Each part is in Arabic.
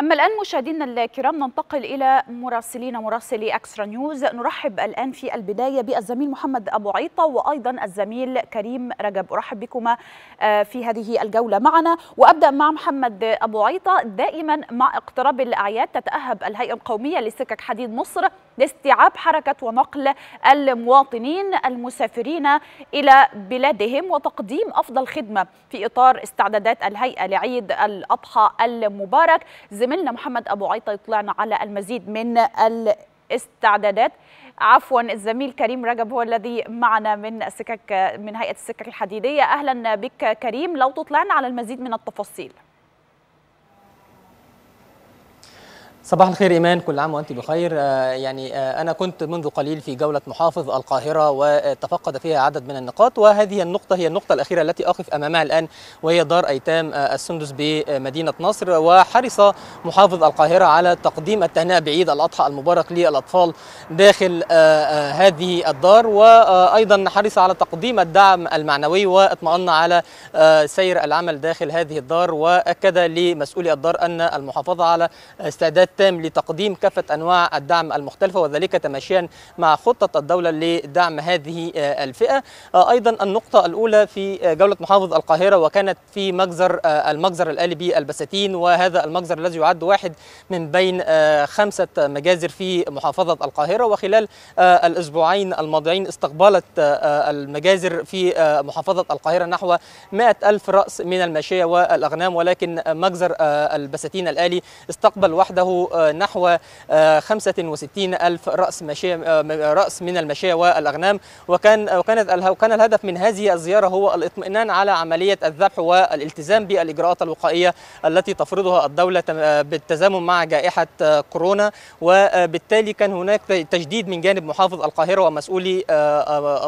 أما الآن مشاهدينا الكرام ننتقل إلى مراسلين مراسلي أكسترا نيوز نرحب الآن في البداية بالزميل محمد أبو عيطة وأيضا الزميل كريم رجب أرحب بكما آه، في هذه الجولة معنا وأبدأ مع محمد أبو عيطة دائما مع اقتراب الأعياد تتأهب الهيئة القومية لسكك حديد مصر لاستيعاب حركة ونقل المواطنين المسافرين إلى بلادهم وتقديم أفضل خدمة في إطار استعدادات الهيئة لعيد الأضحى المبارك زميلنا محمد أبو عيطة يطلعنا على المزيد من الاستعدادات عفوا الزميل كريم رجب هو الذي معنا من السكك من هيئة السكك الحديدية أهلا بك كريم لو تطلعنا على المزيد من التفاصيل صباح الخير ايمان كل عام وانت بخير آه، يعني آه، انا كنت منذ قليل في جوله محافظ القاهره وتفقد فيها عدد من النقاط وهذه النقطه هي النقطه الاخيره التي اقف امامها الان وهي دار ايتام آه، السندس بمدينه نصر وحرص محافظ القاهره على تقديم التهنئه بعيد الاضحى المبارك للاطفال داخل هذه الدار وايضا حرص على تقديم الدعم المعنوي واطمأن على سير العمل داخل هذه الدار واكد لمسؤولي الدار ان المحافظه على استعداد التام لتقديم كافة أنواع الدعم المختلفة وذلك تماشيا مع خطة الدولة لدعم هذه آه، الفئة آه، أيضا النقطة الأولى في آه، جولة محافظ القاهرة وكانت في مجزر المجزر الآلي بالبساتين وهذا المجزر الذي يعد واحد من بين خمسة مجازر في محافظة القاهرة وخلال الأسبوعين الماضيين استقبلت المجازر في محافظة القاهرة نحو 100 ألف رأس من الماشية والأغنام ولكن مجزر البساتين الآلي استقبل وحده آه، نحو 65 آه، ألف رأس, مشية آه، رأس من المشاة والأغنام وكان وكانت وكان الهدف من هذه الزيارة هو الاطمئنان على عملية الذبح والالتزام بالإجراءات الوقائية التي تفرضها الدولة بالتزامن مع جائحة كورونا وبالتالي كان هناك تجديد من جانب محافظ القاهرة ومسؤولي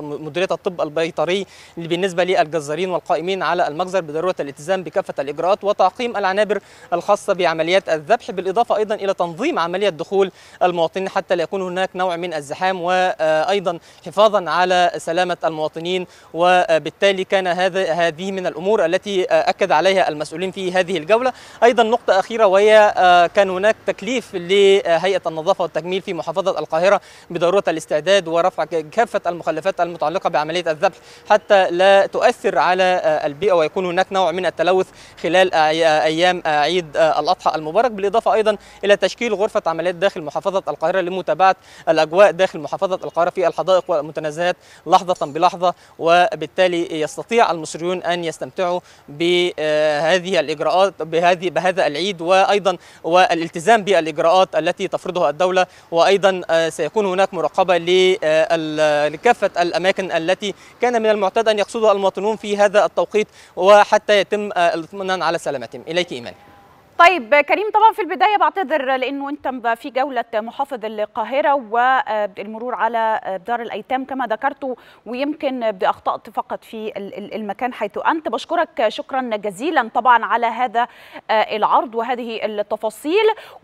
مديرية الطب البيطري بالنسبة للجزارين والقائمين على المجزر بضرورة الالتزام بكافة الإجراءات وتعقيم العنابر الخاصة بعمليات الذبح بالإضافة أيضا إلى تنظيم عملية دخول المواطنين حتى لا يكون هناك نوع من الزحام وأيضا حفاظا على سلامة المواطنين وبالتالي كان هذا هذه من الأمور التي أكد عليها المسؤولين في هذه الجولة أيضا نقطة أخيرة وهي آه، كان هناك تكليف لهيئة النظافة والتجميل في محافظة القاهرة بضرورة الاستعداد ورفع كافة المخلفات المتعلقة بعملية الذبح حتى لا تؤثر على آه، البيئة ويكون هناك نوع من التلوث خلال آه، أيام عيد الأضحى المبارك بالإضافة أيضا إلى تشكيل غرفة عمليات داخل محافظة القاهرة لمتابعة الأجواء داخل محافظة القاهرة في الحدائق والمتنزهات لحظة بلحظة وبالتالي يستطيع المصريون أن يستمتعوا بهذه الإجراءات بهذه بهذا العيد وأيضا والالتزام بالإجراءات التي تفرضها الدولة وأيضا آه، سيكون هناك مراقبة آه، لكافة الأماكن التي كان من المعتاد أن يقصدها المواطنون في هذا التوقيت وحتى يتم آه، الاطمئنان على سلامتهم إليك إيمان طيب كريم طبعا في البدايه بعتذر لانه انت في جوله محافظ القاهره والمرور على دار الايتام كما ذكرت ويمكن اخطات فقط في المكان حيث انت بشكرك شكرا جزيلا طبعا على هذا العرض وهذه التفاصيل